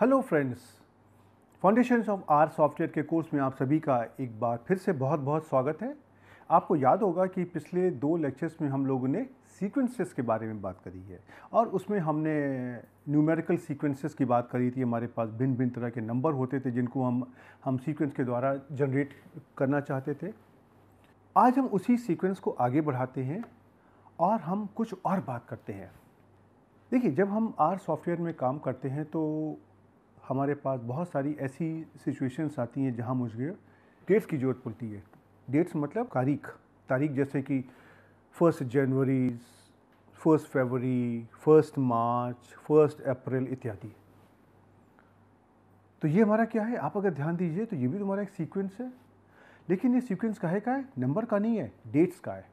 Hello friends foundations of R software के course में आप सभी का एक बार फिर से बहुत बहुत स्वागत है आपको याद होगा कि पिछले दो लेक्चर्स में हम लोगों ने सीक्वेंसेस के बारे में बात करी है और उसमें हमने न्यूमेरिकल सीक्वेंसेस की बात करी थी हमारे पास भिन्न भिन्न तरह के नंबर होते थे जिनको हम हम सीक्वेंस के द्वारा जनरेट करना चाहते थे आज हम उसी सीक्वेंस को आगे बढ़ाते हैं और हम कुछ और बात करते हैं देखिए जब हम आर सॉफ्टवेयर में काम करते हैं तो हमारे पास बहुत सारी ऐसी सिचुएशंस आती हैं जहाँ मुझे डेट्स की ज़रूरत पड़ती है डेट्स मतलब तारीख तारीख जैसे कि फर्स्ट जनवरी फर्स्ट फरवरी फर्स्ट मार्च फर्स्ट अप्रैल इत्यादि तो ये हमारा क्या है आप अगर ध्यान दीजिए तो ये भी तुम्हारा एक सीक्वेंस है लेकिन ये सीक्वेंस काहे का है नंबर का नहीं है डेट्स का है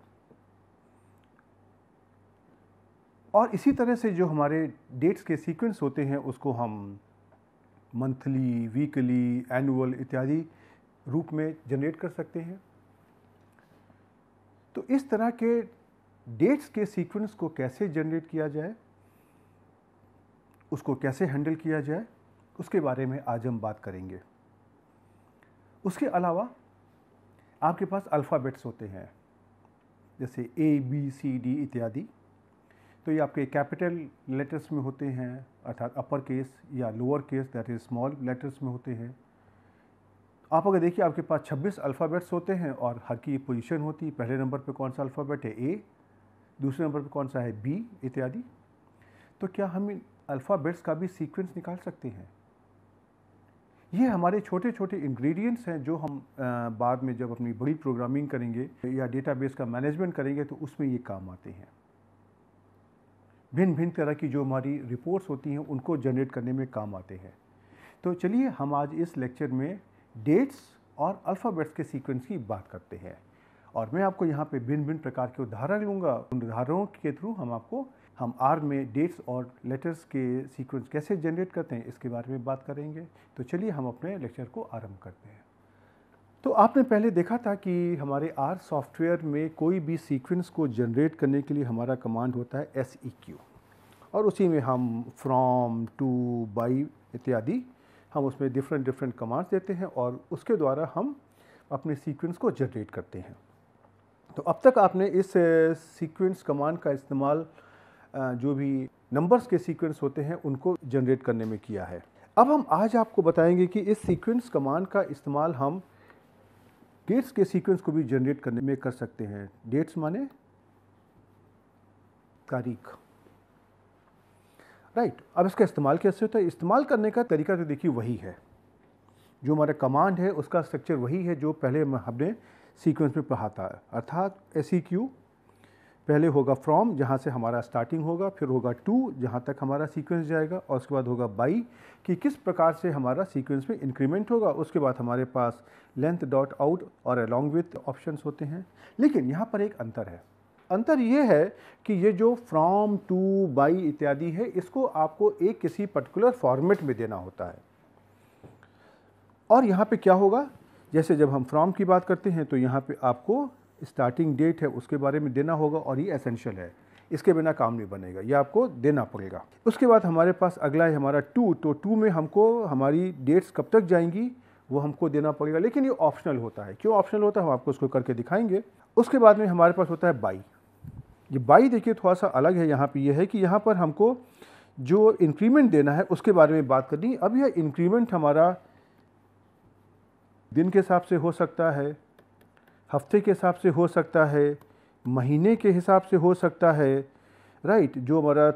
और इसी तरह से जो हमारे डेट्स के सीक्वेंस होते हैं उसको हम मंथली वीकली एनुअल इत्यादि रूप में जनरेट कर सकते हैं तो इस तरह के डेट्स के सीक्वेंस को कैसे जनरेट किया जाए उसको कैसे हैंडल किया जाए उसके बारे में आज हम बात करेंगे उसके अलावा आपके पास अल्फ़ाबेट्स होते हैं जैसे ए बी सी डी इत्यादि तो ये आपके कैपिटल लेटर्स में होते हैं अर्थात अपर केस या lower case that is small letters में होते हैं आप अगर देखिए आपके पास 26 अल्फ़ाबेट्स होते हैं और हर की पोजीशन होती है पहले नंबर पे कौन सा अल्फ़ाबेट है ए दूसरे नंबर पे कौन सा है बी इत्यादि तो क्या हम इन अल्फ़ाबेट्स का भी सीक्वेंस निकाल सकते हैं ये हमारे छोटे छोटे इंग्रेडिएंट्स हैं जो हम बाद में जब अपनी बड़ी प्रोग्रामिंग करेंगे या डेटाबेस का मैनेजमेंट करेंगे तो उसमें ये काम आते हैं भिन्न भिन्न तरह की जो हमारी रिपोर्ट्स होती हैं उनको जनरेट करने में काम आते हैं तो चलिए हम आज इस लेक्चर में डेट्स और अल्फ़ाबेट्स के सीक्वेंस की बात करते हैं और मैं आपको यहाँ पे भिन्न भिन्न प्रकार के उदाहरण लूँगा उन उदाहरणों के थ्रू हम आपको हम आर में डेट्स और लेटर्स के सीक्वेंस कैसे जनरेट करते हैं इसके बारे में बात करेंगे तो चलिए हम अपने लेक्चर को आरंभ करते हैं तो आपने पहले देखा था कि हमारे आर सॉफ्टवेयर में कोई भी सीक्वेंस को जनरेट करने के लिए हमारा कमांड होता है एस ई क्यू और उसी में हम फ्रॉम टू बाई इत्यादि हम उसमें डिफरेंट डिफरेंट कमांड्स देते हैं और उसके द्वारा हम अपने सीक्वेंस को जनरेट करते हैं तो अब तक आपने इस सीक्वेंस कमांड का इस्तेमाल जो भी नंबर्स के सीक्वेंस होते हैं उनको जनरेट करने में किया है अब हम आज आपको बताएंगे कि इस सीक्वेंस कमांड का इस्तेमाल हम डेट्स के सीक्वेंस को भी जनरेट करने में कर सकते हैं डेट्स माने तारीख राइट right. अब इसका इस्तेमाल कैसे होता है इस्तेमाल करने का तरीका तो देखिए वही है जो हमारा कमांड है उसका स्ट्रक्चर वही है जो पहले हमने सीक्वेंस में पढ़ा था अर्थात एस क्यू e पहले होगा फ्रॉम जहाँ से हमारा स्टार्टिंग होगा फिर होगा टू जहाँ तक हमारा सीक्वेंस जाएगा और उसके बाद होगा बाई कि किस प्रकार से हमारा सीक्वेंस में इंक्रीमेंट होगा उसके बाद हमारे पास लेंथ डॉट आउट और अलॉन्ग विथ ऑप्शंस होते हैं लेकिन यहाँ पर एक अंतर है अंतर ये है कि ये जो फ्रॉम टू बाई इत्यादि है इसको आपको एक किसी पर्टिकुलर फॉर्मेट में देना होता है और यहाँ पे क्या होगा जैसे जब हम फ्रॉम की बात करते हैं तो यहाँ पे आपको स्टार्टिंग डेट है उसके बारे में देना होगा और ये एसेंशियल है इसके बिना काम नहीं बनेगा ये आपको देना पड़ेगा उसके बाद हमारे पास अगला है हमारा टू तो टू में हमको हमारी डेट्स कब तक जाएंगी वो हमको देना पड़ेगा लेकिन ये ऑप्शनल होता है क्यों ऑप्शनल होता है हम आपको उसको करके दिखाएंगे उसके बाद में हमारे पास होता है बाई ये बाई देखिए थोड़ा सा अलग है यहाँ पर यह है कि यहाँ पर हमको जो इंक्रीमेंट देना है उसके बारे में बात करनी अब यह इंक्रीमेंट हमारा दिन के हिसाब से हो सकता है हफ्ते के हिसाब से हो सकता है महीने के हिसाब से हो सकता है राइट जो हमारा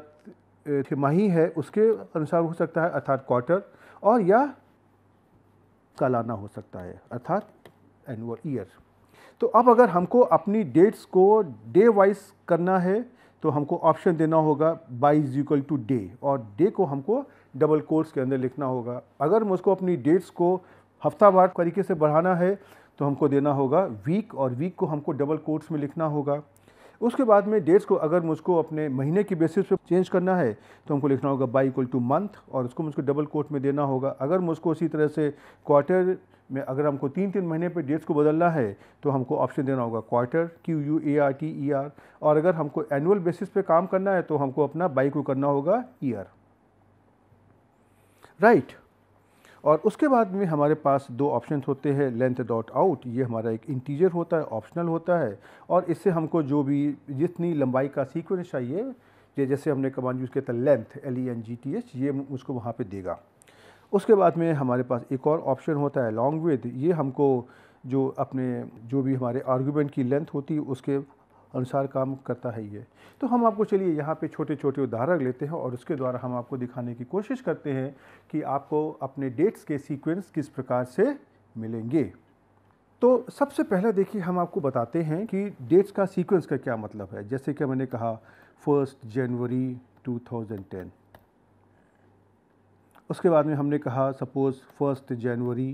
तिमाही है उसके अनुसार हो सकता है अर्थात क्वार्टर और या सालाना हो सकता है अर्थात एनुअल ईयर तो अब अगर हमको अपनी डेट्स को डे वाइज करना है तो हमको ऑप्शन देना होगा by is equal to day और डे को हमको डबल कोर्स के अंदर लिखना होगा अगर मुझको अपनी डेट्स को हफ्तावार तरीके से बढ़ाना है तो हमको देना होगा वीक और वीक को हमको डबल कोट्स में लिखना होगा उसके बाद में डेट्स को अगर मुझको अपने महीने की बेसिस पे चेंज करना है तो हमको लिखना होगा बाई इक्वल टू मंथ और उसको मुझको डबल कोट में देना होगा अगर मुझको उसी तरह से क्वार्टर में अगर हमको तीन तीन महीने पे डेट्स को बदलना है तो हमको ऑप्शन देना होगा quarter Q U A R T E R और अगर हमको एनुअल बेसिस पे काम करना है तो हमको अपना बाई को करना होगा ईयर राइट और उसके बाद में हमारे पास दो ऑप्शन होते हैं लेंथ डॉट आउट ये हमारा एक इंटीजर होता है ऑप्शनल होता है और इससे हमको जो भी जितनी लंबाई का सीक्वेंस चाहिए ये जैसे हमने कमांड यूज़ किया था length L E N G T H ये उसको वहाँ पे देगा उसके बाद में हमारे पास एक और ऑप्शन होता है लॉन्ग विद ये हमको जो अपने जो भी हमारे आर्गूमेंट की लेंथ होती है उसके अनुसार काम करता है ये तो हम आपको चलिए यहाँ पे छोटे छोटे उदाहरण लेते हैं और उसके द्वारा हम आपको दिखाने की कोशिश करते हैं कि आपको अपने डेट्स के सीक्वेंस किस प्रकार से मिलेंगे तो सबसे पहले देखिए हम आपको बताते हैं कि डेट्स का सीक्वेंस का क्या मतलब है जैसे कि मैंने कहा फर्स्ट जनवरी 2010 उसके बाद में हमने कहा सपोज़ फर्स्ट जनवरी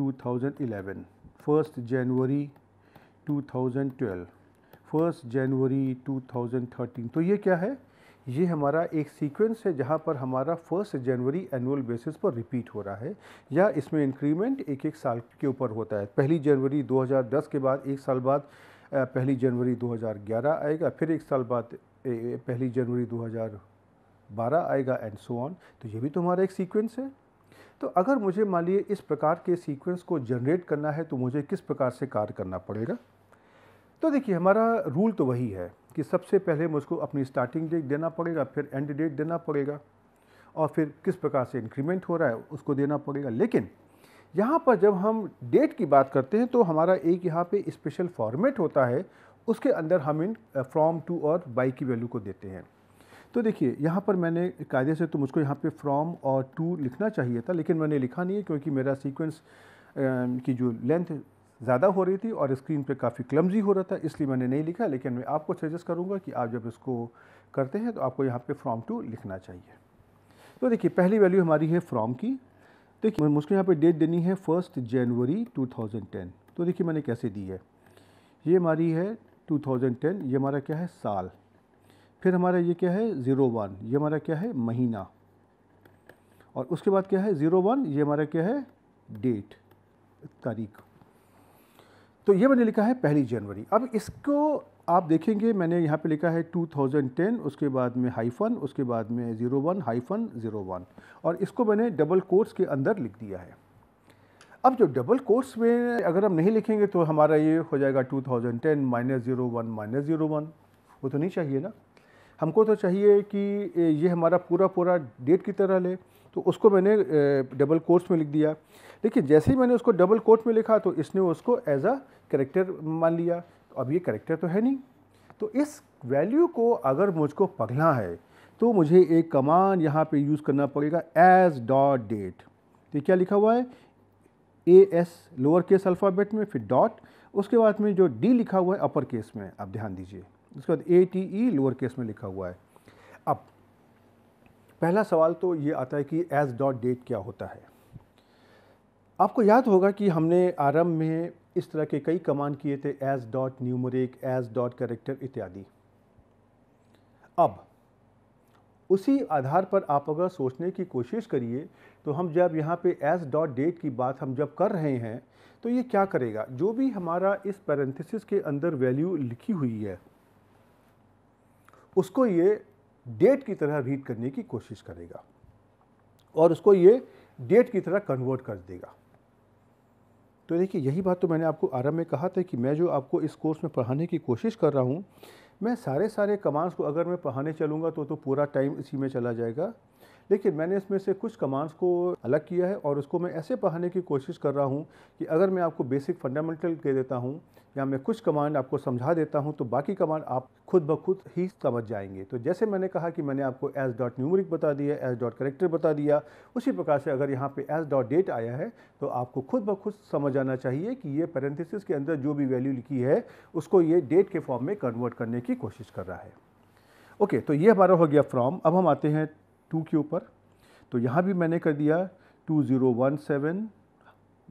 2011 फर्स्ट जनवरी 2012 फर्स्ट जनवरी 2013 तो ये क्या है ये हमारा एक सीक्वेंस है जहाँ पर हमारा फर्स्ट जनवरी एनुअल बेसिस पर रिपीट हो रहा है या इसमें इंक्रीमेंट एक एक साल के ऊपर होता है पहली जनवरी 2010 के बाद एक साल बाद पहली जनवरी 2011 आएगा फिर एक साल बाद पहली जनवरी 2012 आएगा एंड सो ऑन तो ये भी तो हमारा एक सीक्वेंस है तो अगर मुझे मान लीजिए इस प्रकार के सीक्वेंस को जनरेट करना है तो मुझे किस प्रकार से कार्य करना पड़ेगा तो देखिए हमारा रूल तो वही है कि सबसे पहले मुझको अपनी स्टार्टिंग डेट देना पड़ेगा फिर एंड डेट देना पड़ेगा और फिर किस प्रकार से इंक्रीमेंट हो रहा है उसको देना पड़ेगा लेकिन यहाँ पर जब हम डेट की बात करते हैं तो हमारा एक यहाँ पे स्पेशल फॉर्मेट होता है उसके अंदर हम इन फ्रॉम टू और बाई की वैल्यू को देते हैं तो देखिए यहाँ पर मैंने कायदे से तो मुझको यहाँ पे फ्रॉम और टू लिखना चाहिए था लेकिन मैंने लिखा नहीं है क्योंकि मेरा सीक्वेंस की जो लेंथ ज़्यादा हो रही थी और स्क्रीन पे काफ़ी क्लमजी हो रहा था इसलिए मैंने नहीं लिखा लेकिन मैं आपको सजेस्ट करूँगा कि आप जब इसको करते हैं तो आपको यहाँ पे फ्रॉम टू लिखना चाहिए तो देखिए पहली वैल्यू हमारी है फ्रॉम की देखिए मुझको यहाँ पर डेट देनी है फर्स्ट जनवरी 2010 तो देखिए मैंने कैसे दी है ये हमारी है 2010 ये हमारा क्या है साल फिर हमारा ये क्या है ज़ीरो वन ये हमारा क्या है महीना और उसके बाद क्या है ज़ीरो वन ये हमारा क्या है डेट तारीख तो ये मैंने लिखा है पहली जनवरी अब इसको आप देखेंगे मैंने यहाँ पे लिखा है 2010 उसके बाद में हाइफन उसके बाद में zero one hyphen zero one और इसको मैंने डबल कोर्स के अंदर लिख दिया है अब जो डबल कोर्स में अगर हम नहीं लिखेंगे तो हमारा ये हो जाएगा 2010 thousand ten minus zero one minus zero one वो तो नहीं चाहिए ना हमको तो चाहिए कि ये हमारा पूरा पूरा डेट की तरह ले तो उसको मैंने डबल कोर्स में लिख दिया देखिए जैसे ही मैंने उसको डबल कोट में लिखा तो इसने उसको एज अ करेक्टर मान लिया अब ये करेक्टर तो है नहीं तो इस वैल्यू को अगर मुझको पगला है तो मुझे एक कमान यहाँ पे यूज़ करना पड़ेगा एज डॉट डेट तो क्या लिखा हुआ है A S lower case alphabet में फिर डॉट उसके बाद में जो डी लिखा हुआ है अपर केस में आप ध्यान दीजिए उसके बाद A T E lower case में लिखा हुआ है अब पहला सवाल तो ये आता है कि एज डॉट डेट क्या होता है आपको याद होगा कि हमने आरंभ में इस तरह के कई कमांड किए थे as dot numeric as dot character इत्यादि अब उसी आधार पर आप अगर सोचने की कोशिश करिए तो हम जब यहाँ पे एस डॉट डेट की बात हम जब कर रहे हैं तो ये क्या करेगा जो भी हमारा इस पैरेंथिस के अंदर वैल्यू लिखी हुई है उसको ये डेट की तरह रीड करने की कोशिश करेगा और उसको ये डेट की तरह कन्वर्ट कर देगा तो देखिए यही बात तो मैंने आपको आरंभ में कहा था कि मैं जो आपको इस कोर्स में पढ़ाने की कोशिश कर रहा हूँ मैं सारे सारे कमांड्स को अगर मैं पढ़ाने चलूँगा तो तो पूरा टाइम इसी में चला जाएगा लेकिन मैंने इसमें से कुछ कमांड्स को अलग किया है और उसको मैं ऐसे पढ़ाने की कोशिश कर रहा हूँ कि अगर मैं आपको बेसिक फंडामेंटल दे देता हूँ या मैं कुछ कमांड आपको समझा देता हूँ तो बाकी कमांड आप खुद ब खुद ही समझ जाएंगे तो जैसे मैंने कहा कि मैंने आपको एस डॉट न्यूमरिक बता दिया एस डॉट करेक्टर बता दिया उसी प्रकार से अगर यहाँ पे एस डॉट डेट आया है तो आपको खुद ब खुद समझ आना चाहिए कि ये पैरेंथिस के अंदर जो भी वैल्यू लिखी है उसको ये डेट के फॉर्म में कन्वर्ट करने की की कोशिश कर रहा है ओके okay, तो ये हमारा हो गया फ्रॉम अब हम आते हैं टू के ऊपर तो यहाँ भी मैंने कर दिया two zero one seven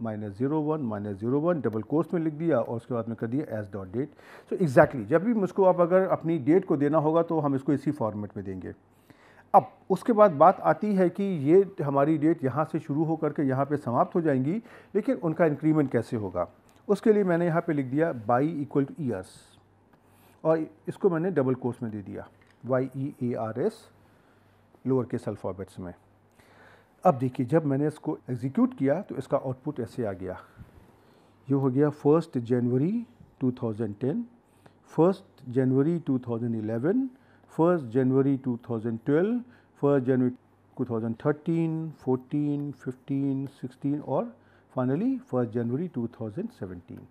minus zero one minus zero one double course में लिख दिया और उसके बाद में कर दिया as dot date so exactly जब भी मुझको आप अगर अपनी डेट को देना होगा तो हम इसको इसी फॉर्मेट में देंगे अब उसके बाद बात आती है कि ये हमारी डेट यहाँ से शुरू हो करके यहाँ पे समाप्त हो जाएंगी लेकिन उनका इंक्रीमेंट कैसे होगा उसके लिए मैंने यहाँ पे लिख दिया बाई इक्वल टू ईयर्स और इसको मैंने डबल कोर्स में दे दिया Y E A R S lower case alphabets में अब देखिए जब मैंने इसको एग्जीक्यूट किया तो इसका आउटपुट ऐसे आ गया ये हो गया फर्स्ट जनवरी 2010 फर्स्ट जनवरी 2011 फर्स्ट जनवरी 2012 फर्स्ट जनवरी 2013, 14, 15, 16 और फाइनली फर्स्ट जनवरी 2017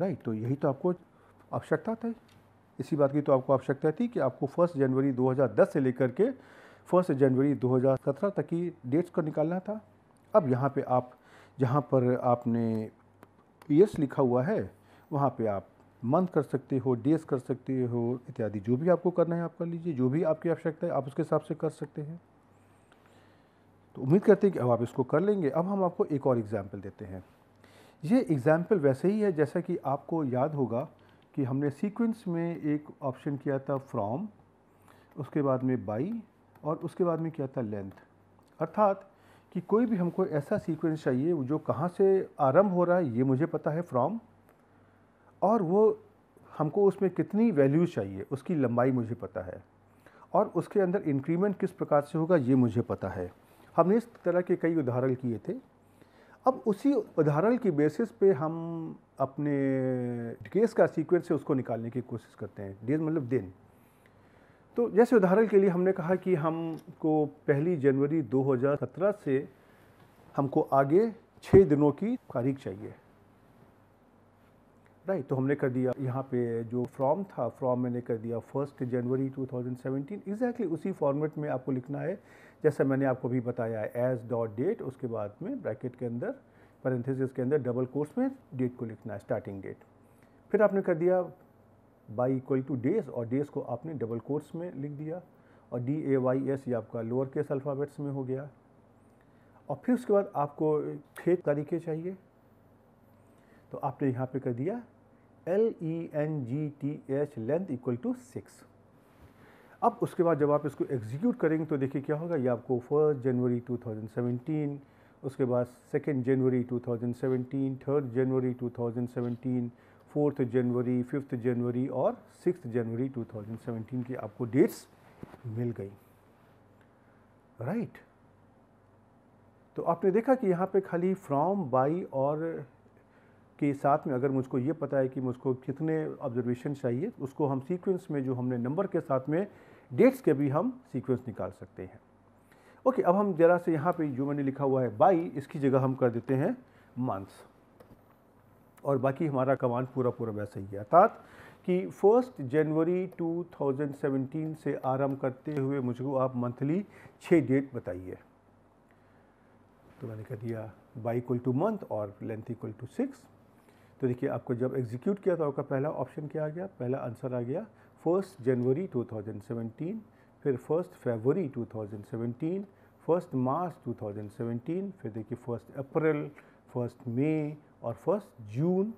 राइट तो यही तो आपको आवश्यकता थी इसी बात की तो आपको आवश्यकता थी कि आपको फर्स्ट जनवरी 2010 से लेकर के फर्स्ट जनवरी 2017 तक की डेट्स को निकालना था अब यहाँ पे आप जहाँ पर आपने ईयर्स लिखा हुआ है वहाँ पे आप मंथ कर सकते हो डेज कर सकते हो इत्यादि जो भी आपको करना है आप कर लीजिए जो भी आपकी आवश्यकता है आप उसके हिसाब से कर सकते हैं तो उम्मीद करते हैं कि अब आप इसको कर लेंगे अब हम आपको एक और एग्ज़ाम्पल देते हैं ये एग्ज़ाम्पल वैसे ही है जैसा कि आपको याद होगा कि हमने सीक्वेंस में एक ऑप्शन किया था फ्रॉम उसके बाद में बाई और उसके बाद में किया था लेंथ अर्थात कि कोई भी हमको ऐसा सीक्वेंस चाहिए जो कहाँ से आरंभ हो रहा है ये मुझे पता है फ्रॉम और वो हमको उसमें कितनी वैल्यू चाहिए उसकी लंबाई मुझे पता है और उसके अंदर इंक्रीमेंट किस प्रकार से होगा ये मुझे पता है हमने इस तरह के कई उदाहरण किए थे अब उसी उदाहरण की बेसिस पे हम अपने केस का सीक्वेंस से उसको निकालने की कोशिश करते हैं डेज मतलब दिन तो जैसे उदाहरण के लिए हमने कहा कि हमको पहली जनवरी 2017 से हमको आगे छः दिनों की तारीख चाहिए राइट तो हमने कर दिया यहाँ पे जो फॉर्म था फॉर्म मैंने कर दिया फर्स्ट जनवरी 2017 एग्जैक्टली exactly उसी फॉर्मेट में आपको लिखना है जैसा मैंने आपको भी बताया है एज डॉट डेट उसके बाद में ब्रैकेट के अंदर पैरेंथेसिस के अंदर डबल कोर्स में डेट को लिखना है स्टार्टिंग डेट फिर आपने कर दिया बाई इक्वल टू डेज और डेज को आपने डबल कोर्स में लिख दिया और डी ए वाई एस ये आपका लोअर केस अल्फ़ाबेट्स में हो गया और फिर उसके बाद आपको छः तारीखें चाहिए तो आपने यहाँ पे कर दिया L E N G T H length equal to six अब उसके बाद जब आप इसको एग्जीक्यूट करेंगे तो देखिए क्या होगा ये आपको फर्स्ट जनवरी 2017 उसके बाद सेकेंड जनवरी 2017 थर्ड जनवरी 2017 फोर्थ जनवरी फिफ्थ जनवरी और सिक्स जनवरी 2017 की आपको डेट्स मिल गई राइट right. तो आपने देखा कि यहाँ पे खाली फ्रॉम बाई और के साथ में अगर मुझको ये पता है कि मुझको कितने ऑब्जर्वेशन चाहिए उसको हम सीक्वेंस में जो हमने नंबर के साथ में डेट्स के भी हम सीक्वेंस निकाल सकते हैं ओके अब हम ज़रा से यहाँ पे जो मैंने लिखा हुआ है बाई इसकी जगह हम कर देते हैं मंथ्स और बाकी हमारा कमान पूरा पूरा वैसा ही है अर्थात कि फर्स्ट जनवरी 2017 से आरंभ करते हुए मुझको आप मंथली छः डेट बताइए तो मैंने कह दिया बाई इक्वल टू मंथ और लेंथ इक्वल टू सिक्स तो देखिए आपको जब एग्जीक्यूट किया तो आपका पहला ऑप्शन क्या आ गया पहला आंसर आ गया फर्स्ट जनवरी 2017 फिर फर्स्ट फरवरी 2017 फर्स्ट मार्च 2017 फिर देखिए फर्स्ट अप्रैल फर्स्ट मई और फर्स्ट जून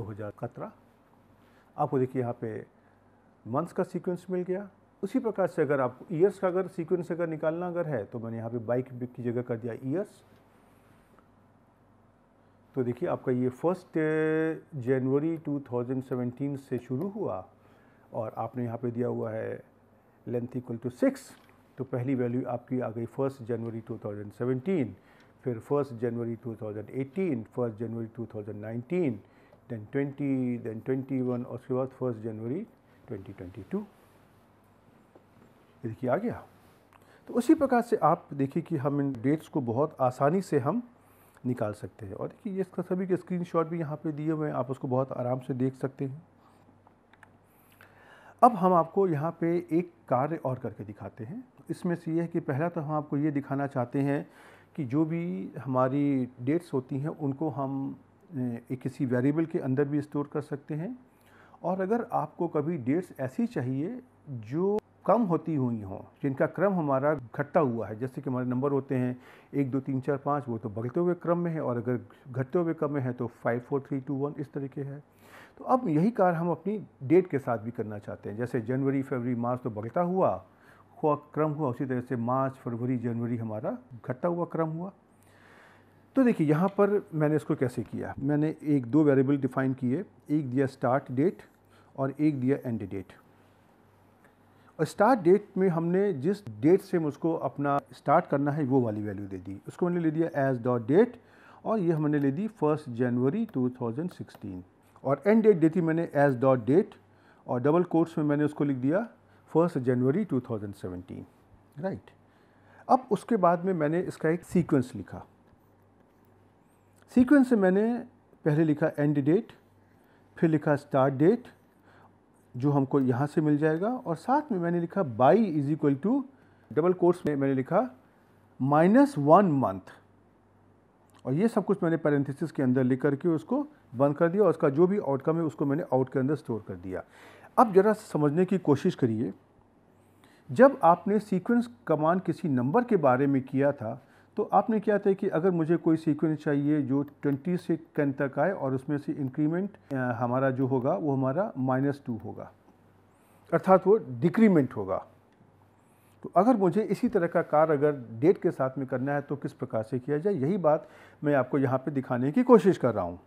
2017 आपको देखिए यहाँ पे मंथ्स का सीक्वेंस मिल गया उसी प्रकार से अगर आप ईयर्स का अगर सीक्वेंस अगर निकालना अगर है तो मैंने यहाँ पे बाइक की जगह कर दिया ईयर्स तो देखिए आपका ये फर्स्ट जनवरी 2017 से शुरू हुआ और आपने यहाँ पे दिया हुआ है लेंथ इक्वल टू सिक्स तो पहली वैल्यू आपकी आ गई फर्स्ट जनवरी 2017 फिर फर्स्ट जनवरी 2018 फर्स्ट जनवरी 2019 देन 20 देन 21 और उसके बाद फर्स्ट जनवरी 2022 देखिए आ गया तो उसी प्रकार से आप देखिए कि हम इन डेट्स को बहुत आसानी से हम निकाल सकते हैं और देखिए इसका सभी के स्क्रीन भी यहाँ पर दिए हुए हैं आप उसको बहुत आराम से देख सकते हैं अब हम आपको यहाँ पे एक कार्य और करके दिखाते हैं इसमें से ये है कि पहला तो हम आपको ये दिखाना चाहते हैं कि जो भी हमारी डेट्स होती हैं उनको हम एक किसी वेरिएबल के अंदर भी स्टोर कर सकते हैं और अगर आपको कभी डेट्स ऐसी चाहिए जो कम होती हुई हों जिनका क्रम हमारा घटता हुआ है जैसे कि हमारे नंबर होते हैं एक दो तीन चार पाँच वो तो बढ़ते हुए क्रम में है और अगर घटते हुए क्रम में है तो five four three two one इस तरीके है तो अब यही कार हम अपनी डेट के साथ भी करना चाहते हैं जैसे जनवरी फरवरी मार्च तो बढ़ता हुआ हुआ क्रम हुआ उसी तरह से मार्च फरवरी जनवरी हमारा घटता हुआ क्रम हुआ तो देखिए यहाँ पर मैंने इसको कैसे किया मैंने एक दो वेरिएबल डिफाइन किए एक दिया स्टार्ट डेट और एक दिया एंड डेट स्टार्ट डेट में हमने जिस डेट से मुझको अपना स्टार्ट करना है वो वाली वैल्यू दे दी उसको मैंने ले दिया एज डॉट डेट और ये हमने ले दी फर्स्ट जनवरी 2016 और एंड डेट दे थी मैंने एज डॉट डेट और डबल कोर्स में मैंने उसको लिख दिया फर्स्ट जनवरी 2017 राइट अब उसके बाद में मैंने इसका एक सीक्वेंस लिखा सीक्वेंस से मैंने पहले लिखा एंड डेट फिर लिखा स्टार्ट डेट जो हमको यहाँ से मिल जाएगा और साथ में मैंने लिखा by is equal to double course में मैंने लिखा माइनस वन मंथ और ये सब कुछ मैंने पैरेंथिस के अंदर लिख करके उसको बंद कर दिया और उसका जो भी आउटकम है उसको मैंने आउट के अंदर स्टोर कर दिया अब ज़रा समझने की कोशिश करिए जब आपने सीक्वेंस कमांड किसी नंबर के बारे में किया था तो आपने क्या था कि अगर मुझे कोई सीक्वेंस चाहिए जो 20 से 10 तक आए और उसमें से इंक्रीमेंट हमारा जो होगा वो हमारा माइनस टू होगा अर्थात वो डिक्रीमेंट होगा तो अगर मुझे इसी तरह का कार्य अगर डेट के साथ में करना है तो किस प्रकार से किया जाए यही बात मैं आपको यहाँ पर दिखाने की कोशिश कर रहा हूँ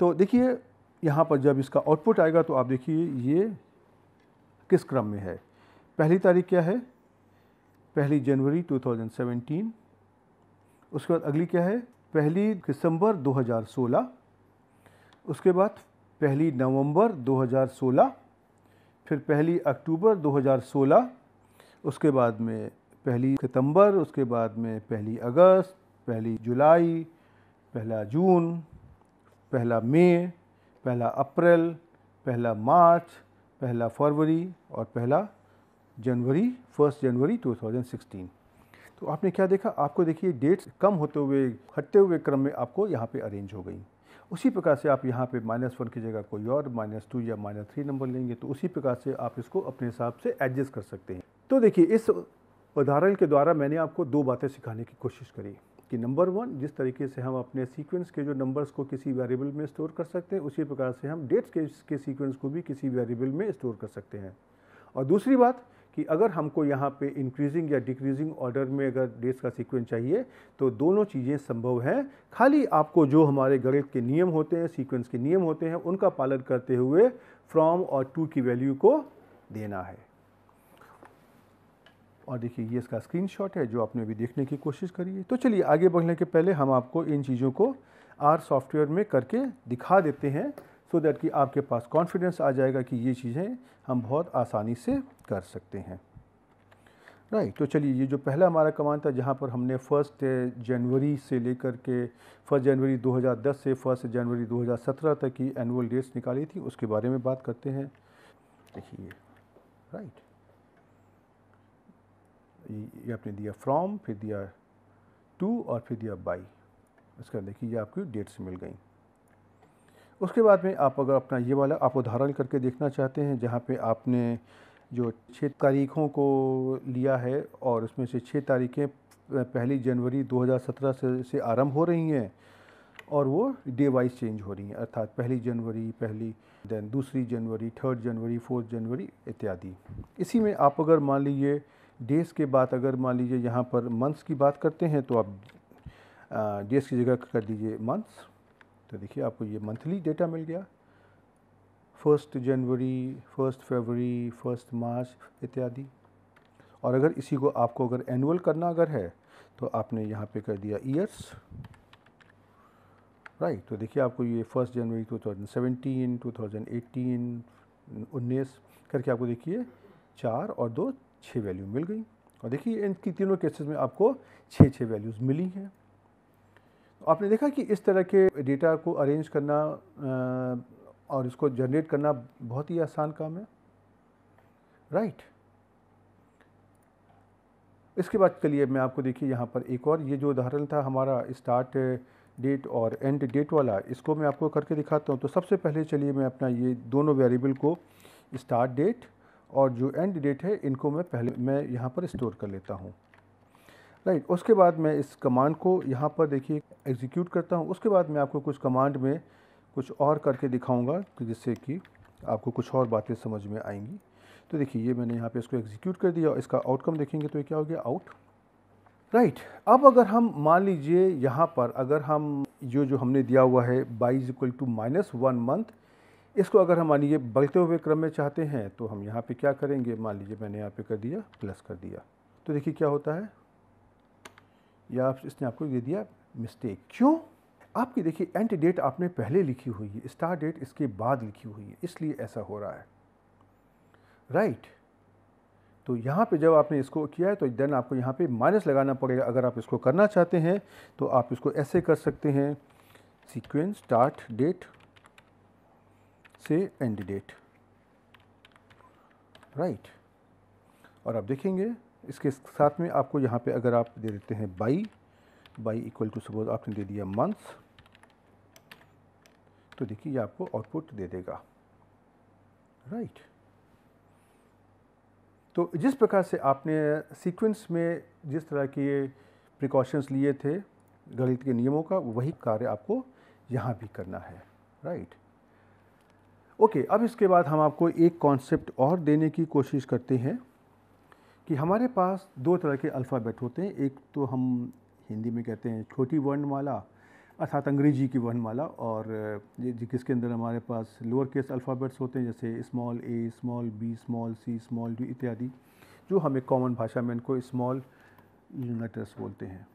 तो देखिए यहाँ पर जब इसका आउटपुट आएगा तो आप देखिए ये किस क्रम में है पहली तारीख क्या है पहली जनवरी 2017 उसके बाद अगली क्या है पहली दिसंबर 2016 उसके बाद पहली नवंबर 2016 फिर पहली अक्टूबर 2016 उसके बाद में पहली सितंबर उसके बाद में पहली अगस्त पहली जुलाई पहला जून पहला मई पहला अप्रैल पहला मार्च पहला फरवरी और पहला जनवरी फर्स्ट जनवरी 2016 तो आपने क्या देखा आपको देखिए डेट्स कम होते हुए हटते हुए क्रम में आपको यहाँ पे अरेंज हो गई उसी प्रकार से आप यहाँ पे माइनस वन की जगह कोई और माइनस टू या माइनस थ्री नंबर लेंगे तो उसी प्रकार से आप इसको अपने हिसाब से एडजस्ट कर सकते हैं तो देखिए इस उदाहरण के द्वारा मैंने आपको दो बातें सिखाने की कोशिश करी कि नंबर वन जिस तरीके से हम अपने सीक्वेंस के जो नंबर्स को किसी वेरिएबल में स्टोर कर सकते हैं उसी प्रकार से हम डेट्स के, के सीक्वेंस को भी किसी वेरिएबल में स्टोर कर सकते हैं और दूसरी बात कि अगर हमको यहाँ पे इंक्रीजिंग या डिक्रीजिंग ऑर्डर में अगर डेज का सीक्वेंस चाहिए तो दोनों चीज़ें संभव हैं खाली आपको जो हमारे गणित के नियम होते हैं सीक्वेंस के नियम होते हैं उनका पालन करते हुए फ्रॉम और टू की वैल्यू को देना है और देखिए ये इसका स्क्रीनशॉट है जो आपने भी देखने की कोशिश करी है तो चलिए आगे बढ़ने के पहले हम आपको इन चीज़ों को आर सॉफ्टवेयर में करके दिखा देते हैं सो so दैट कि आपके पास कॉन्फिडेंस आ जाएगा कि ये चीज़ें हम बहुत आसानी से कर सकते हैं राइट right, तो चलिए ये जो पहला हमारा कमांड था जहाँ पर हमने फ़र्स्ट जनवरी से लेकर के फर्स्ट जनवरी 2010 से फर्स्ट जनवरी 2017 तक की एनुअल डेट्स निकाली थी उसके बारे में बात करते हैं देखिए राइट ये आपने दिया फ्रॉम फिर दिया टू और फिर दिया बाई इसका देखिए ये आपकी डेट्स मिल गई उसके बाद में आप अगर अपना ये वाला आप उदाहरण करके देखना चाहते हैं जहाँ पे आपने जो छः तारीखों को लिया है और उसमें से छः तारीखें पहली जनवरी 2017 से से आरंभ हो रही हैं और वो डे वाइज चेंज हो रही हैं अर्थात पहली जनवरी पहली देन दूसरी जनवरी थर्ड जनवरी फोर्थ जनवरी इत्यादि इसी में आप अगर मान लीजिए डेज़ के बाद अगर मान लीजिए यहाँ पर मंथ्स की बात करते हैं तो आप डेज़ की जगह कर दीजिए मंथ्स तो देखिए आपको ये मंथली डेटा मिल गया फर्स्ट जनवरी फर्स्ट फरवरी फर्स्ट मार्च इत्यादि और अगर इसी को आपको अगर एनुअल करना अगर है तो आपने यहाँ पे कर दिया ईयर्स राइट तो देखिए आपको ये फर्स्ट जनवरी 2017 2018 19 करके आपको देखिए चार और दो छः वैल्यू मिल गई और देखिए इन तीनों केसेस में आपको छः छः वैल्यूज़ मिली हैं आपने देखा कि इस तरह के डेटा को अरेंज करना और इसको जनरेट करना बहुत ही आसान काम है राइट इसके बाद चलिए मैं आपको देखिए यहाँ पर एक और ये जो उदाहरण था हमारा स्टार्ट डेट और एंड डेट वाला इसको मैं आपको करके दिखाता हूँ तो सबसे पहले चलिए मैं अपना ये दोनों वेरिएबल को स्टार्ट डेट और जो एंड डेट है इनको मैं पहले मैं यहाँ पर स्टोर कर लेता हूँ राइट right, उसके बाद मैं इस कमांड को यहाँ पर देखिए एग्जीक्यूट करता हूँ उसके बाद मैं आपको कुछ कमांड में कुछ और करके दिखाऊँगा तो जिससे कि आपको कुछ और बातें समझ में आएंगी तो देखिए ये मैंने यहाँ पे इसको एग्जीक्यूट कर दिया और इसका आउटकम देखेंगे तो ये क्या हो गया आउट राइट right. अब अगर हम मान लीजिए यहाँ पर अगर हम जो जो हमने दिया हुआ है by is equal to minus one month इसको अगर हम मान लीजिए बढ़ते हुए क्रम में चाहते हैं तो हम यहाँ पर क्या करेंगे मान लीजिए मैंने यहाँ पर कर दिया प्लस कर दिया तो देखिए क्या होता है या इसने आपको दे दिया मिस्टेक क्यों आपकी देखिए एंटी डेट आपने पहले लिखी हुई है स्टार डेट इसके बाद लिखी हुई है इसलिए ऐसा हो रहा है राइट right. तो यहाँ पे जब आपने इसको किया है तो देन आपको यहाँ पे माइनस लगाना पड़ेगा अगर आप इसको करना चाहते हैं तो आप इसको ऐसे कर सकते हैं सीक्वेंस स्टार्ट डेट से एंड डेट राइट और आप देखेंगे इसके साथ में आपको यहाँ पे अगर आप दे देते हैं by by equal to suppose आपने दे दिया मंथ्स तो देखिए ये आपको आउटपुट दे देगा राइट right. तो जिस प्रकार से आपने सीक्वेंस में जिस तरह के प्रिकॉशंस लिए थे गणित के नियमों का वही कार्य आपको यहाँ भी करना है राइट ओके अब इसके बाद हम आपको एक कॉन्सेप्ट और देने की कोशिश करते हैं कि हमारे पास दो तरह के अल्फ़ाबेट होते हैं एक तो हम हिंदी में कहते हैं छोटी वर्णमाला अर्थात अंग्रेजी की वर्णमाला और जिसके अंदर हमारे पास लोअर केस अल्फ़ाबेट्स होते हैं जैसे small A small B small C small D इत्यादि जो हमें कॉमन भाषा में इनको स्मॉल लेटर्स बोलते हैं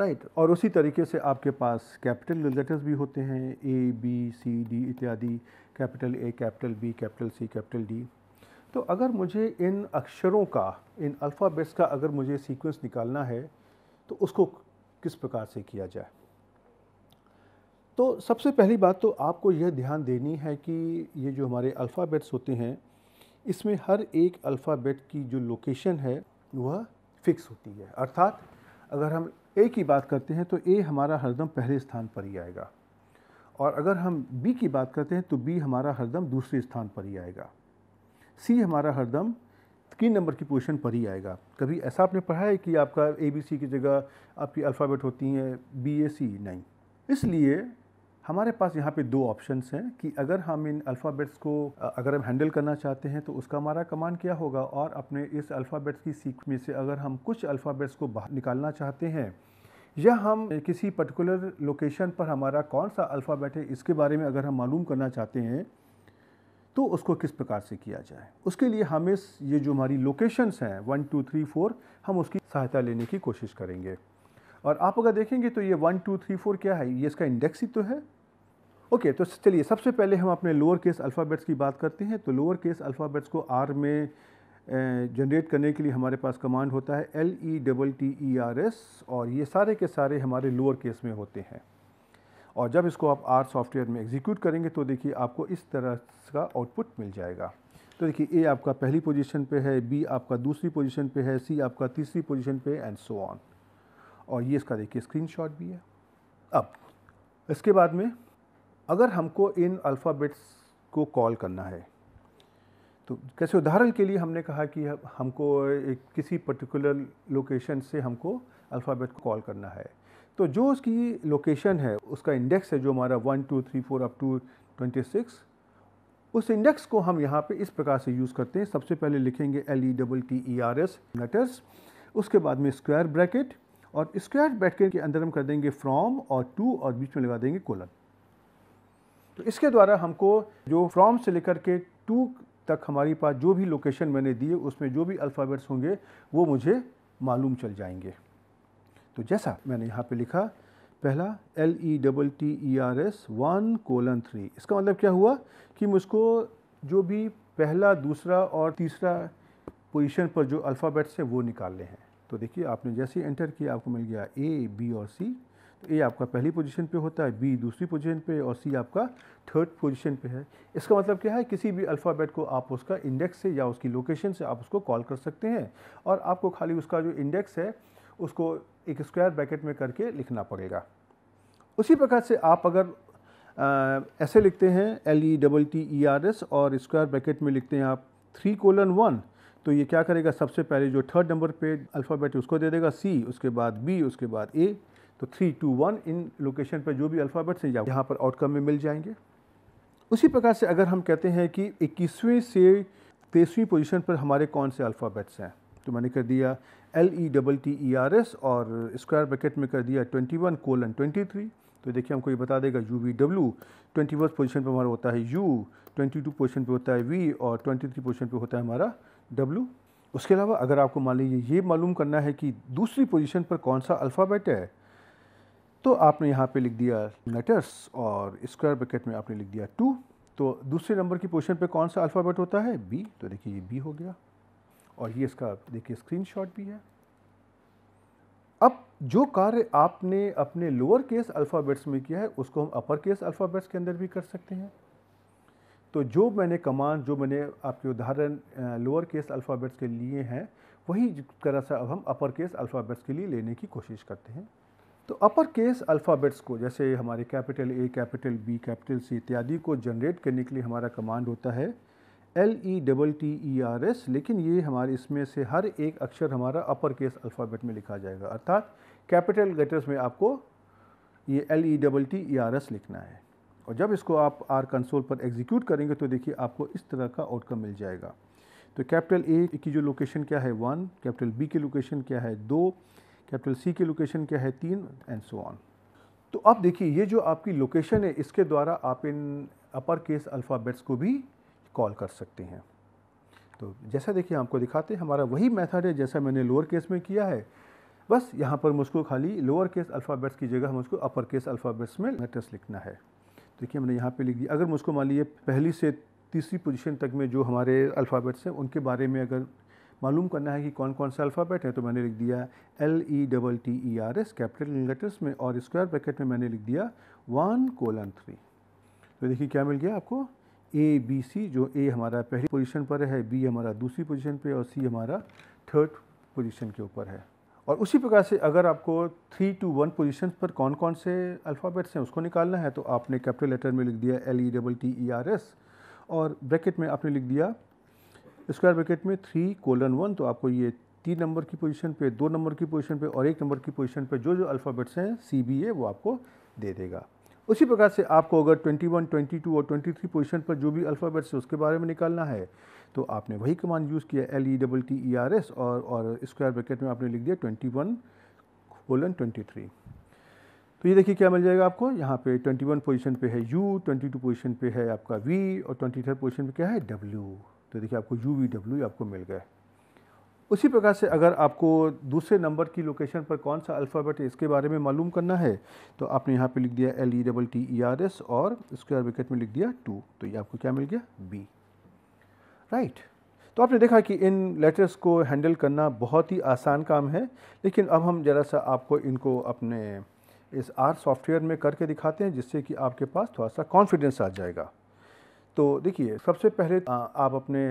राइट right. और उसी तरीके से आपके पास कैपिटल लेटर्स भी होते हैं ए बी सी डी इत्यादि capital A capital B capital C capital D तो अगर मुझे इन अक्षरों का इन अल्फ़ाबेट्स का अगर मुझे सीक्वेंस निकालना है तो उसको किस प्रकार से किया जाए तो सबसे पहली बात तो आपको यह ध्यान देनी है कि ये जो हमारे अल्फ़ाबेट्स होते हैं इसमें हर एक अल्फ़ाबेट की जो लोकेशन है वह फिक्स होती है अर्थात अगर हम ए की बात करते हैं तो ए हमारा हरदम पहले स्थान पर ही आएगा और अगर हम बी की बात करते हैं तो बी हमारा हरदम दूसरे स्थान पर ही आएगा सी हमारा हरदम तीन नंबर की पोजीशन पर ही आएगा कभी ऐसा आपने पढ़ा है कि आपका ए बी सी की जगह आपकी अल्फ़ाबेट होती हैं बी ए सी नहीं इसलिए हमारे पास यहाँ पे दो ऑप्शंस हैं कि अगर हम इन अल्फ़ाबेट्स को अगर हम हैंडल करना चाहते हैं तो उसका हमारा कमान क्या होगा और अपने इस अल्फ़ाबेट्स की सीख में से अगर हम कुछ अल्फ़ाबेट्स को बाहर निकालना चाहते हैं या हम किसी पर्टिकुलर लोकेशन पर हमारा कौन सा अल्फ़ाबेट है इसके बारे में अगर हम मालूम करना चाहते हैं तो उसको किस प्रकार से किया जाए उसके लिए हमें ये जो हमारी लोकेशंस हैं वन टू थ्री फोर हम उसकी सहायता लेने की कोशिश करेंगे और आप अगर देखेंगे तो ये वन टू थ्री फोर क्या है ये इसका इंडेक्स ही तो है ओके तो चलिए सबसे पहले हम अपने लोअर केस अल्फ़ाबेट्स की बात करते हैं तो लोअर केस अल्फ़ाबेट्स को आर में जनरेट करने के लिए हमारे पास कमांड होता है L E double T E R S और ये सारे के सारे हमारे लोअर केस में होते हैं और जब इसको आप आर सॉफ्टवेयर में एग्जीक्यूट करेंगे तो देखिए आपको इस तरह का आउटपुट मिल जाएगा तो देखिए ए आपका पहली पोजीशन पे है बी आपका दूसरी पोजीशन पे है सी आपका तीसरी पोजीशन पे एंड सो ऑन और ये इसका देखिए स्क्रीनशॉट भी है अब इसके बाद में अगर हमको इन अल्फ़ाबेट्स को कॉल करना है तो कैसे उदाहरण के लिए हमने कहा कि हमको एक किसी पर्टिकुलर लोकेशन से हमको अल्फ़ाबेट को कॉल करना है तो जो उसकी लोकेशन है उसका इंडेक्स है जो हमारा one two three four up to twenty six उस इंडेक्स को हम यहाँ पे इस प्रकार से यूज़ करते हैं सबसे पहले लिखेंगे L E double T E R S letters उसके बाद में स्क्वायर ब्रैकेट और स्क्वायर ब्रैकेट के अंदर हम कर देंगे फ्रॉम और टू और बीच में लगा देंगे कोलन तो इसके द्वारा हमको जो फ्रॉम से लेकर के टू तक हमारे पास जो भी लोकेशन मैंने दिए उसमें जो भी अल्फ़ाबेट्स होंगे वो मुझे मालूम चल जाएंगे तो जैसा मैंने यहाँ पे लिखा पहला L E double T E R S one colon three इसका मतलब क्या हुआ कि मुझको जो भी पहला दूसरा और तीसरा पोजीशन पर जो अल्फ़ाबेट्स है वो निकालने हैं तो देखिए आपने जैसे एंटर किया आपको मिल गया ए बी और सी तो ए आपका पहली पोजीशन पे होता है बी दूसरी पोजीशन पे और सी आपका थर्ड पोजीशन पे है इसका मतलब क्या है किसी भी अल्फ़ाबेट को आप उसका इंडेक्स से या उसकी लोकेशन से आप उसको कॉल कर सकते हैं और आपको खाली उसका जो इंडेक्स है उसको एक स्क्वायर ब्रैकेट में करके लिखना पड़ेगा उसी प्रकार से आप अगर आ, ऐसे लिखते हैं L E double T E R S और स्क्वायर ब्रैकेट में लिखते हैं आप थ्री कोलन वन तो ये क्या करेगा सबसे पहले जो थर्ड नंबर पे अल्फ़ाबेट उसको दे देगा सी उसके बाद बी उसके बाद ए तो थ्री टू वन इन लोकेशन पर जो भी अल्फ़ाबेट्स हैं यहाँ पर आउटकम में मिल जाएंगे उसी प्रकार से अगर हम कहते हैं कि इक्कीसवीं से तेईसवीं पोजीशन पर हमारे कौन से अल्फ़ाबेट्स हैं तो मैंने कर दिया L E double T E R S और स्क्वायर ब्रैकेट में कर दिया twenty one colon twenty three तो देखिए हमको ये बता देगा U V W twenty first position पर हमारा होता है यू ट्वेंटी टू पोजिशन पर होता है वी और ट्वेंटी थ्री पोजिशन पर होता है हमारा डब्ल्यू उसके अलावा अगर आपको मान लीजिए ये मालूम करना है कि दूसरी पोजिशन पर कौन सा अल्फ़ाबेट है तो आपने यहाँ पे लिख दिया लेटर्स और स्क्वायर ब्रैकेट में आपने लिख दिया टू तो दूसरे नंबर की पोजिशन पे कौन सा अल्फ़ाबेट होता है बी तो देखिए ये बी हो गया और ये इसका देखिए स्क्रीनशॉट भी है अब जो कार्य आपने अपने लोअर केस अल्फ़ाबेट्स में किया है उसको हम अपर केस अल्फ़ाबेट्स के अंदर भी कर सकते हैं तो जो मैंने कमांड जो मैंने आपके उदाहरण लोअर केस अल्फ़ाबेट्स के लिए हैं वही तरह से अब हम अपर केस अल्फ़ाबेट्स के लिए लेने की कोशिश करते हैं तो अपर केस अल्फ़ाबेट्स को जैसे हमारे capital A capital B capital C इत्यादि को जनरेट करने के लिए हमारा कमांड होता है L E double T E R S लेकिन ये हमारे इसमें से हर एक अक्षर हमारा अपर केस अल्फ़ाबेट में लिखा जाएगा अर्थात कैपिटल लेटर्स में आपको ये L E double T E R S लिखना है और जब इसको आप आर कंसोल पर एग्जीक्यूट करेंगे तो देखिए आपको इस तरह का आउटकम मिल जाएगा तो कैपिटल ए की जो लोकेशन क्या है वन कैपिटल बी की लोकेशन क्या है दो कैपिटल सी की लोकेशन क्या है तीन एंड सो ऑन तो अब देखिए ये जो आपकी लोकेशन है इसके द्वारा आप इन अपर केस अल्फ़ाबेट्स को भी कॉल कर सकते हैं तो जैसा देखिए आपको दिखाते हैं हमारा वही मेथड है जैसा मैंने लोअर केस में किया है बस यहाँ पर मुझको खाली लोअर केस अल्फ़ाबेट्स की जगह मुझको अपर केस अल्फ़ाबेट्स में लेटर्स लिखना है देखिए मैंने यहाँ पे लिख दिया अगर मुझको मान लीजिए पहली से तीसरी पोजीशन तक में जो हमारे अल्फ़ाबेट्स हैं उनके बारे में अगर मालूम करना है कि कौन कौन सा अल्फ़ाबेट है तो मैंने लिख दिया L E double T E R S capital letters में और स्क्वायर ब्रैकेट में मैंने लिख दिया वन कोलन थ्री तो देखिए क्या मिल गया आपको ए बी सी जो ए हमारा पहली पोजीशन पर है बी हमारा दूसरी पोजीशन पे और सी हमारा थर्ड पोजीशन के ऊपर है और उसी प्रकार से अगर आपको थ्री टू वन पोजिशन पर कौन कौन से अल्फ़ाबेट्स हैं उसको निकालना है तो आपने कैपिटल लेटर में लिख दिया L E double T E R S और ब्रैकेट में आपने लिख दिया स्क्वायर ब्रैकेट में थ्री कोलन वन तो आपको ये तीन नंबर की पोजीशन पे दो नंबर की पोजीशन पे और एक नंबर की पोजीशन पे जो जो अल्फ़ाबेट्स हैं सी बी ए वो आपको दे देगा उसी प्रकार से आपको अगर 21, 22 और 23 पोजीशन पर जो भी अल्फ़ाबेट्स है उसके बारे में निकालना है तो आपने वही कमांड यूज़ किया L E double T E R S और और स्क्वायर ब्रैकेट में आपने लिख दिया 21 वन कोलन ट्वेंटी तो ये देखिए क्या मिल जाएगा आपको यहाँ पे 21 पोजीशन पे है यू 22 पोजीशन पे है आपका वी और 23 पोजीशन पे क्या है डब्ल्यू तो देखिए आपको यू वी डब्ल्यू आपको मिल गया उसी प्रकार से अगर आपको दूसरे नंबर की लोकेशन पर कौन सा अल्फ़ाबेट है इसके बारे में मालूम करना है तो आपने यहाँ पे लिख दिया L E double T E R S और स्क्वायर विकेट में लिख दिया टू तो ये आपको क्या मिल गया बी राइट right. तो आपने देखा कि इन लेटर्स को हैंडल करना बहुत ही आसान काम है लेकिन अब हम ज़रा सा आपको इनको अपने इस आर सॉफ्टवेयर में करके दिखाते हैं जिससे कि आपके पास थोड़ा सा कॉन्फिडेंस आ जाएगा तो देखिए सबसे पहले आ, आप अपने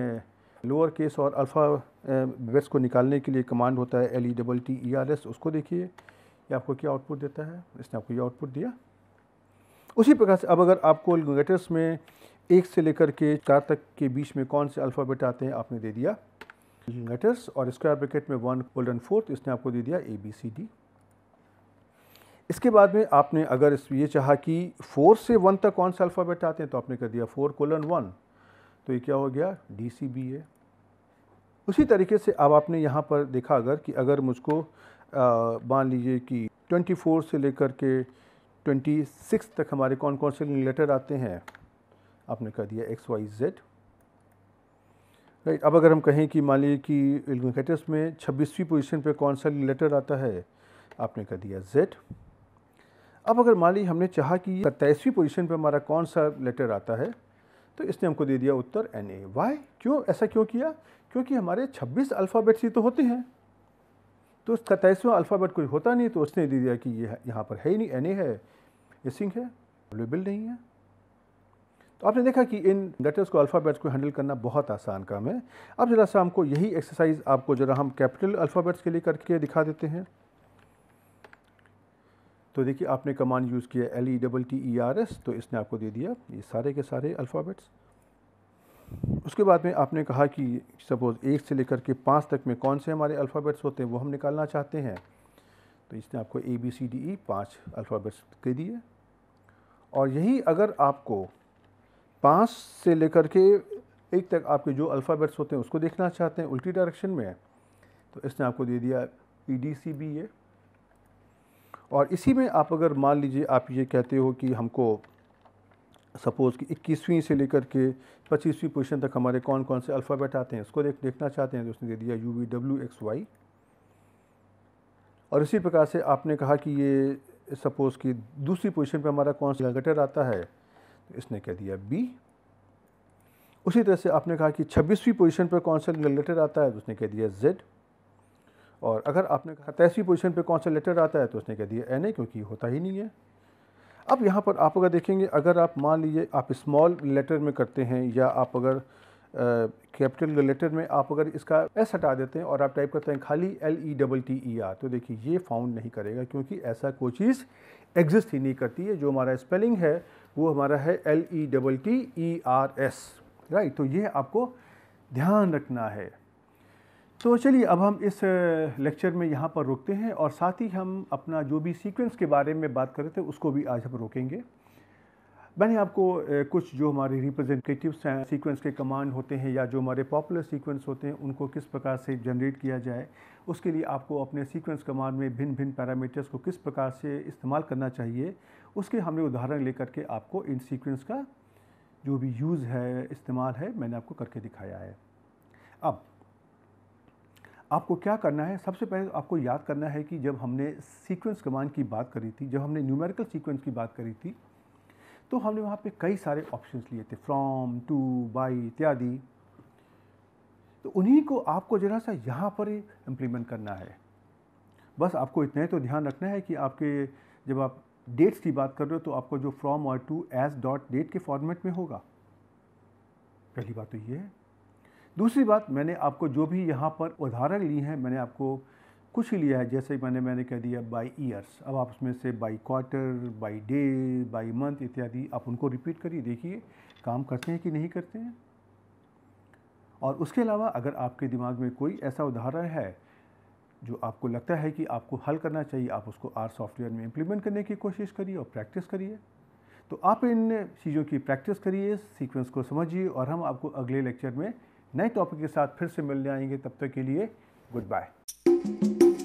लोअर केस और अल्फ़ा वेस को निकालने के लिए कमांड होता है L E double T E R S उसको देखिए ये आपको क्या आउटपुट देता है इसने आपको ये आउटपुट दिया उसी प्रकार से अब अगर आपको लेटर्स में एक से लेकर के चार तक के बीच में कौन से अल्फ़ाबेट आते हैं आपने दे दिया लेटर्स और स्क्वायर ब्रैकेट में वन एंड फोर्थ इसने आपको दे दिया ए बी सी डी इसके बाद में आपने अगर ये चाहा कि फोर से वन तक कौन से अल्फ़ाबेट आते हैं तो आपने कर दिया फोर कोलन वन तो ये क्या हो गया डी सी बी ए उसी तरीके से अब आपने यहाँ पर देखा अगर कि अगर मुझको मान लीजिए कि 24 से लेकर के 26 तक हमारे कौन कौन से लेटर आते हैं आपने कह दिया एक्स वाई जेड राइट अब अगर हम कहें कि मान लीजिए कि लिगेटर्स में छब्बीसवीं पोजीशन पे कौन सा लेटर आता है आपने कह दिया जेड अब अगर मान लीजिए हमने चाहा कि सत्ताईसवीं पोजीशन पे हमारा कौन सा लेटर आता है तो इसने हमको दे दिया उत्तर एन ए वाई क्यों ऐसा क्यों किया क्योंकि हमारे 26 अल्फ़ाबेट्स ही तो होते हैं तो उसका तेईसवा अल्फ़ाबेट कोई होता नहीं तो उसने दे दिया कि ये यहाँ पर है ही नहीं एन ए है ये सिंह है अवेलेबल नहीं है तो आपने देखा कि इन लेटर्स को अल्फ़ाबेट्स को हैंडल करना बहुत आसान काम है अब ज़रा सा हमको यही एक्सरसाइज आपको ज़रा हम कैपिटल अल्फ़ाबेट्स के लिए करके दिखा देते हैं तो देखिए आपने कमांड यूज़ किया L E double T E R S तो इसने आपको दे दिया ये सारे के सारे अल्फ़ाबेट्स उसके बाद में आपने कहा कि सपोज़ एक से लेकर के पाँच तक में कौन से हमारे अल्फ़ाबेट्स होते हैं वो हम निकालना चाहते हैं तो इसने आपको ए बी सी डी ई पाँच अल्फ़ाबेट्स दे दिए और यही अगर आपको पाँच से लेकर के एक तक आपके जो अल्फ़ाबेट्स होते हैं उसको देखना चाहते हैं उल्टी डायरेक्शन में तो इसने आपको दे दिया ई डी सी बी ए और इसी में आप अगर मान लीजिए आप ये कहते हो कि हमको सपोज़ कि इक्कीसवीं से लेकर के पच्चीसवीं पोजीशन तक हमारे कौन कौन से अल्फ़ाबेट आते हैं उसको देख देखना चाहते हैं तो उसने दे दिया U V W X Y और इसी प्रकार से आपने कहा कि ये सपोज़ कि दूसरी पोजीशन पे हमारा कौन सा गटर आता है तो इसने कह दिया बी उसी तरह से आपने कहा कि छब्बीसवीं पोजीशन पर कौन सा लेटर आता है तो उसने कह दिया जेड और अगर आपने कहा तेईसवीं पोजीशन पर कौन सा लेटर आता है तो उसने कह दिया एन ए क्योंकि होता ही नहीं है अब यहाँ पर आप अगर देखेंगे अगर आप मान लीजिए आप स्मॉल लेटर में करते हैं या आप अगर कैपिटल लेटर में आप अगर इसका एस हटा देते हैं और आप टाइप करते हैं खाली L E double T E R तो देखिए ये फाउंड नहीं करेगा क्योंकि ऐसा कोई चीज़ एग्जिस्ट ही नहीं करती है जो हमारा स्पेलिंग है वो हमारा है L E double T E R S right तो ये आपको ध्यान रखना है तो चलिए अब हम इस लेक्चर में यहाँ पर रुकते हैं और साथ ही हम अपना जो भी सीक्वेंस के बारे में बात कर रहे थे उसको भी आज हम रोकेंगे मैंने आपको कुछ जो हमारे रिप्रेजेंटेटिव्स हैं सीक्वेंस के कमांड होते हैं या जो हमारे पॉपुलर सीक्वेंस होते हैं उनको किस प्रकार से जनरेट किया जाए उसके लिए आपको अपने सीक्वेंस कमांड में भिन्न भिन्न पैरामीटर्स को किस प्रकार से इस्तेमाल करना चाहिए उसके हमने उदाहरण लेकर के आपको इन सीक्वेंस का जो भी यूज़ है इस्तेमाल है मैंने आपको करके दिखाया है अब आपको क्या करना है सबसे पहले तो आपको याद करना है कि जब हमने सीक्वेंस कमांड की बात करी थी जब हमने न्यूमेरिकल सीक्वेंस की बात करी थी तो हमने वहाँ पे कई सारे ऑप्शंस लिए थे फ्रॉम टू बाई इत्यादि तो उन्हीं को आपको जरा सा यहाँ पर इम्प्लीमेंट करना है बस आपको इतना ही तो ध्यान रखना है कि आपके जब आप डेट्स की बात कर रहे हो तो आपको जो फ्रॉम और टू एज डॉट डेट के फॉर्मेट में होगा पहली बात तो ये है दूसरी बात मैंने आपको जो भी यहाँ पर उदाहरण लिए हैं मैंने आपको कुछ ही लिया है जैसे मैंने मैंने कह दिया बाई ईयर्स अब आप उसमें से by quarter by day by month इत्यादि आप उनको रिपीट करिए देखिए काम करते हैं कि नहीं करते हैं और उसके अलावा अगर आपके दिमाग में कोई ऐसा उदाहरण है जो आपको लगता है कि आपको हल करना चाहिए आप उसको आर सॉफ्टवेयर में इम्प्लीमेंट करने की कोशिश करिए और प्रैक्टिस करिए तो आप इन चीज़ों की प्रैक्टिस करिए सीक्वेंस को समझिए और हम आपको अगले लेक्चर में नए टॉपिक के साथ फिर से मिलने आएंगे तब तक के लिए गुड बाय